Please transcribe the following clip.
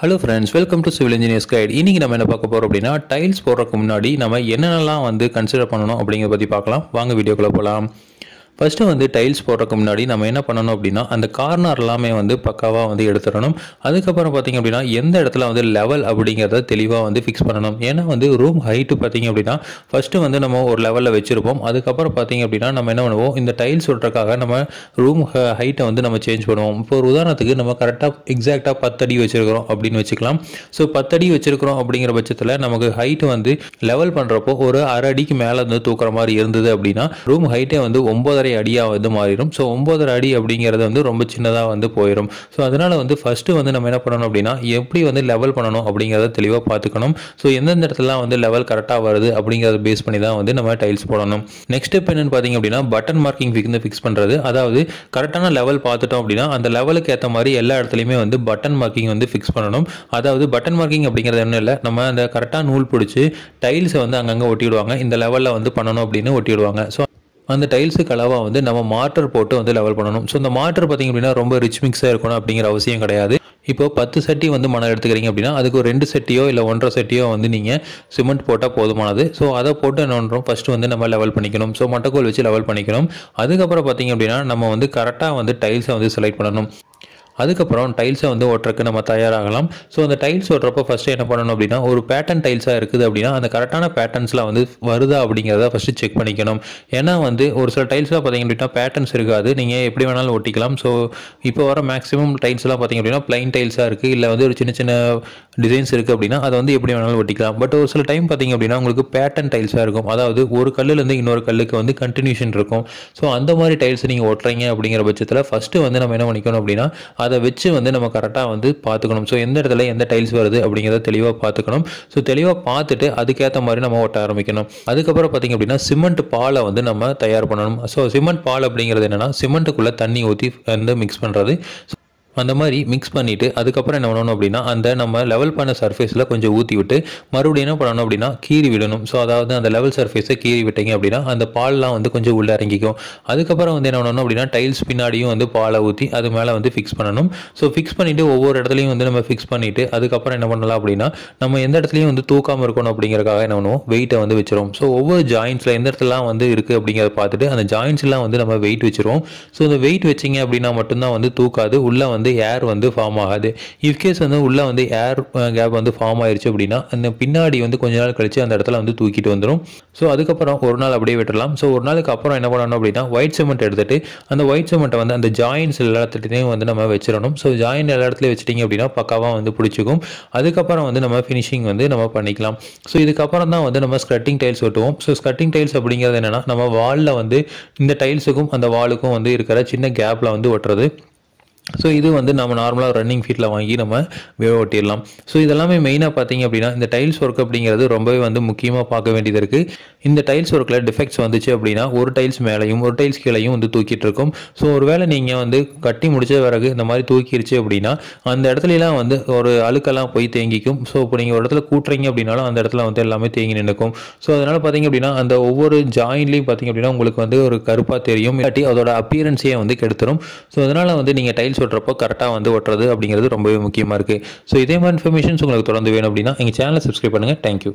hello friends welcome to civil engineers guide இன்றைக்கி நம்ம என்ன பார்க்க போகிறோம் அப்படின்னா டைல்ஸ் போடுறதுக்கு முன்னாடி நம்ம என்னென்னலாம் வந்து கன்சிடர் பண்ணணும் அப்படிங்கிற பற்றி பார்க்கலாம் வாங்க வீடியோக்குள்ளே போகலாம் ஃபஸ்ட்டு வந்து டைல்ஸ் போடுறதுக்கு முன்னாடி நம்ம என்ன பண்ணணும் அப்படின்னா அந்த கார்னர் எல்லாமே வந்து பக்காவாக வந்து எடுத்துடணும் அதுக்கப்புறம் பார்த்திங்க அப்படின்னா எந்த இடத்துல வந்து லெவல் அப்படிங்கிறத தெளிவாக வந்து ஃபிக்ஸ் பண்ணணும் ஏன்னா வந்து ரூம் ஹைட்டு பார்த்திங்க அப்படின்னா ஃபஸ்ட்டு வந்து நம்ம ஒரு லெவலில் வச்சுருப்போம் அதுக்கப்புறம் பார்த்திங்க அப்படின்னா நம்ம என்ன பண்ணுவோம் இந்த டைல்ஸ் விடுறதுக்காக நம்ம ரூம் ஹைட்டை வந்து நம்ம சேஞ்ச் பண்ணுவோம் இப்போ ஒரு உதாரணத்துக்கு நம்ம கரெக்டாக எக்ஸாக்டாக பத்தடி வச்சுருக்கிறோம் அப்படின்னு வச்சுக்கலாம் ஸோ பத்தடி வச்சுருக்கிறோம் அப்படிங்கிற பட்சத்தில் நமக்கு ஹைட்டு வந்து லெவல் பண்ணுறப்போ ஒரு அரை அடிக்கு மேலே வந்து தூக்குற மாதிரி இருந்தது அப்படின்னா ரூம் ஹைட்டே வந்து ஒம்பதரை ஒன்பதரை அடியாக வந்து மாறிடும் ஸோ ஒம்பதரை அடி அப்படிங்கிறது வந்து ரொம்ப சின்னதாக வந்து போயிடும் ஸோ அதனால் வந்து ஃபஸ்ட்டு வந்து நம்ம என்ன பண்ணணும் அப்படின்னா எப்படி வந்து லெவல் பண்ணணும் அப்படிங்கிறத தெளிவாக பார்த்துக்கணும் ஸோ எந்தெந்த இடத்துலலாம் வந்து லெவல் கரெக்டாக வருது அப்படிங்கிறத பேஸ் பண்ணி தான் வந்து நம்ம டைல்ஸ் போடணும் நெக்ஸ்ட் ஸ்டெப் என்னென்னு பார்த்தீங்க அப்படின்னா பட்டன் மார்க்கிங் வந்து ஃபிக்ஸ் பண்ணுறது அதாவது கரெக்டான லெவல் பார்த்துட்டோம் அப்படின்னா அந்த லெவலுக்கு ஏற்ற மாதிரி எல்லா இடத்துலையுமே வந்து பட்டன் மார்க்கிங் வந்து ஃபிக்ஸ் பண்ணணும் அதாவது பட்டன் மார்க்கிங் அப்படிங்கிறது ஒன்றும் இல்லை நம்ம அந்த கரெக்டாக நூல் பிடிச்சி டைல்ஸை வந்து அங்கங்கே ஒட்டிவிடுவாங்க இந்த லெவலில் வந்து பண்ணணும் அப்படின்னு ஒட்டிவிடுவாங்க ஸோ அந்த டைல்ஸுக்கு அளவாக வந்து நம்ம மாட்டர் போட்டு வந்து லெவல் பண்ணணும் ஸோ இந்த மாட்டர் பார்த்திங்க அப்படின்னா ரொம்ப ரிச் மிக்ஸாக இருக்கணும் அப்படிங்கிற அவசியம் கிடையாது இப்போ பத்து சட்டி வந்து மணல் எடுத்துக்கிறீங்க அப்படின்னா அதுக்கு ஒரு ரெண்டு செட்டியோ இல்லை ஒன்றரை செட்டியோ வந்து நீங்கள் சிமெண்ட் போட்டால் போதுமானது ஸோ அதை போட்டு என்ன பண்ணுறோம் ஃபஸ்ட்டு வந்து நம்ம லெவல் பண்ணிக்கணும் ஸோ மட்டக்கோல் வச்சு லெவல் பண்ணிக்கணும் அதுக்கப்புறம் பார்த்திங்க அப்படின்னா நம்ம வந்து கரெக்டாக வந்து டைல்ஸை வந்து செலக்ட் பண்ணணும் அதுக்கப்புறம் டைல்ஸை வந்து ஓட்டுறக்கு நம்ம தயாராகலாம் ஸோ அந்த டைல்ஸ் ஓட்டுறப்போ ஃபஸ்ட்டு என்ன பண்ணணும் அப்படின்னா ஒரு பேட்டர்ன் டைல்ஸாக இருக்குது அப்படின்னா அந்த கரெக்டான பேட்டர்ன்ஸ்லாம் வந்து வருதா அப்படிங்கிறத ஃபஸ்ட்டு செக் பண்ணிக்கணும் ஏன்னா வந்து ஒரு சில டைல்ஸ்லாம் பார்த்தீங்க அப்படின்னா பேட்டர்ன்ஸ் இருக்காது நீங்கள் எப்படி வேணாலும் ஒட்டிக்கலாம் ஸோ இப்போ வர மேக்ஸிமம் டைல்ஸ்லாம் பார்த்தீங்க அப்படின்னா ப்ளைன் டைல்ஸாக இருக்குது இல்லை வந்து ஒரு சின்ன சின்ன டிசைன்ஸ் இருக்குது அப்படின்னா அதை வந்து எப்படி வேணாலும் ஒட்டிக்கலாம் பட் ஒரு சில டைம் பார்த்தீங்க அப்படின்னா உங்களுக்கு பேட்டர்ன் டைல்ஸாக இருக்கும் அதாவது ஒரு கல்லுலேருந்து இன்னொரு கல்லுக்கு வந்து கண்டினியூஷன் இருக்கும் ஸோ அந்த மாதிரி டைல்ஸ் நீங்கள் ஒட்டுறீங்க அப்படிங்கிற பட்சத்தில் ஃபஸ்ட்டு வந்து நம்ம என்ன பண்ணிக்கணும் அப்படின்னா அதை வச்சு வந்து நம்ம கரெக்டாக வந்து பார்த்துக்கணும் ஸோ எந்த இடத்துல எந்த டைல்ஸ் வருது அப்படிங்கிறத தெளிவாக பார்த்துக்கணும் ஸோ தெளிவாக பார்த்துட்டு அதுக்கேற்ற மாதிரி நம்ம ஓட்ட ஆரம்பிக்கணும் அதுக்கப்புறம் பார்த்திங்க அப்படின்னா சிமெண்ட் பாலை வந்து நம்ம தயார் பண்ணணும் ஸோ சிமெண்ட் பால் அப்படிங்கிறது என்னென்னா சிமெண்ட்டுக்குள்ளே தண்ணி ஊற்றி வந்து மிக்ஸ் பண்ணுறது அந்த மாதிரி மிக்ஸ் பண்ணிவிட்டு அதுக்கப்புறம் என்ன பண்ணணும் அப்படின்னா அந்த நம்ம லெவல் பண்ண சர்ஃபேஸில் கொஞ்சம் ஊற்றி விட்டு மறுபடியும் என்ன பண்ணணும் அப்படின்னா கீறி விடணும் ஸோ அதாவது அந்த லெவல் சர்ஃபேஸை கீறி விட்டீங்க அப்படின்னா அந்த பால்லாம் வந்து கொஞ்சம் உள்ளே இறங்கிக்கும் அதுக்கப்புறம் வந்து என்ன பண்ணணும் அப்படின்னா டைல்ஸ் பின்னாடியும் வந்து பாலை ஊற்றி அது மேலே வந்து ஃபிக்ஸ் பண்ணணும் ஸோ ஃபிக்ஸ் பண்ணிவிட்டு ஒவ்வொரு இடத்துலையும் வந்து நம்ம ஃபிக்ஸ் பண்ணிவிட்டு அதுக்கப்புறம் என்ன பண்ணலாம் அப்படின்னா நம்ம எந்த இடத்துலையும் வந்து தூக்காமல் இருக்கணும் அப்படிங்கிறக்காக என்ன பண்ணுவோம் வெயிட்டை வந்து வச்சிருவோம் ஸோ ஒவ்வொரு ஜாயின்ஸில் எந்த இடத்துலலாம் வந்து இருக்குது அப்படிங்கிறத பார்த்துட்டு அந்த ஜாயின்ஸ்லாம் வந்து நம்ம வெயிட் வச்சிருவோம் ஸோ இந்த வெயிட் வச்சிங்க அப்படின்னா மட்டும்தான் வந்து தூக்காது உள்ளே வந்து வந்து ஏர் வந்து ஃபார்ம் ஆகாது இஃப்கேஸ் வந்து உள்ளே வந்து ஏர் கேப் uh, வந்து ஃபார்ம் ஆயிடுச்சு அப்படின்னா அந்த பின்னாடி வந்து கொஞ்ச நாள் கழித்து அந்த இடத்துல வந்து தூக்கிட்டு வந்துடும் ஸோ அதுக்கப்புறம் ஒரு நாள் அப்படியே விட்டுடலாம் ஸோ ஒரு நாளுக்கு அப்புறம் என்ன பண்ணணும் அப்படின்னா ஒயிட் சிமெண்ட் எடுத்துகிட்டு அந்த ஒயிட் சிமெண்ட்டை வந்து அந்த ஜாயின்ஸ் எல்லா இடத்துலையும் வந்து நம்ம வச்சிடணும் ஸோ ஜாயின் எல்லா இடத்துலையும் வச்சிட்டிங்க அப்படின்னா பக்காவாக வந்து பிடிச்சிக்கும் அதுக்கப்புறம் வந்து நம்ம ஃபினிஷிங் வந்து நம்ம பண்ணிக்கலாம் ஸோ இதுக்கப்புறம் தான் வந்து நம்ம ஸ்கட்டிங் டைல்ஸ் ஒட்டுவோம் ஸோ ஸ்கட்டிங் டைல்ஸ் அப்படிங்கிறது என்னென்னா நம்ம வாலில் வந்து இந்த டைல்ஸுக்கும் அந்த வாலுக்கும் வந்து இருக்கிற சின்ன கேப்பில் வந்து ஒட்டுறது ஸோ இது வந்து நம்ம நார்மலாக ரன்னிங் ஃபீட்டில் வாங்கி நம்ம வேவ ஓட்டிடலாம் ஸோ இதெல்லாமே மெயினாக பார்த்தீங்க அப்படின்னா இந்த டைல்ஸ் ஒர்க் அப்படிங்கிறது ரொம்பவே வந்து முக்கியமாக பார்க்க வேண்டியது இருக்குது இந்த டைல்ஸ் ஒர்க்கில் டிஃபெக்ட்ஸ் வந்துச்சு அப்படின்னா ஒரு டைல்ஸ் மேலேயும் ஒரு டைல்ஸ் கீழேயும் வந்து தூக்கிட்டு இருக்கும் ஸோ ஒருவேளை நீங்கள் வந்து கட்டி முடிச்ச பிறகு இந்த மாதிரி தூக்கிடுச்சு அப்படின்னா அந்த இடத்துலலாம் வந்து ஒரு அழுக்கெல்லாம் போய் தேங்கிக்கும் ஸோ இப்போ நீங்கள் ஒரு இடத்துல கூட்டுறீங்க அப்படின்னாலும் அந்த இடத்துல வந்து எல்லாமே தேங்கி நின்றுக்கும் ஸோ அதனால் பார்த்தீங்க அப்படின்னா அந்த ஒவ்வொரு ஜாயின்ட்லையும் பார்த்தீங்க அப்படின்னா உங்களுக்கு வந்து ஒரு கருப்பாக தெரியும் இல்லாட்டி அதோட அப்பியரன்ஸையே வந்து கெடுத்துரும் ஸோ அதனால் வந்து நீங்கள் டைல்ஸ் சொல்கிறப்போ கரெக்டாக வந்து ஒட்டுறது அப்படிங்கிறது ரொம்பவே முக்கியமாக இருக்குது ஸோ இதே மாதிரி இன்ஃபர்மேஷன்ஸ் உங்களுக்கு தொடர்ந்து வேணும் அப்படின்னா எங்கள் சேனலை சப்ஸ்கிரைப் பண்ணுங்கள் தேங்க்யூ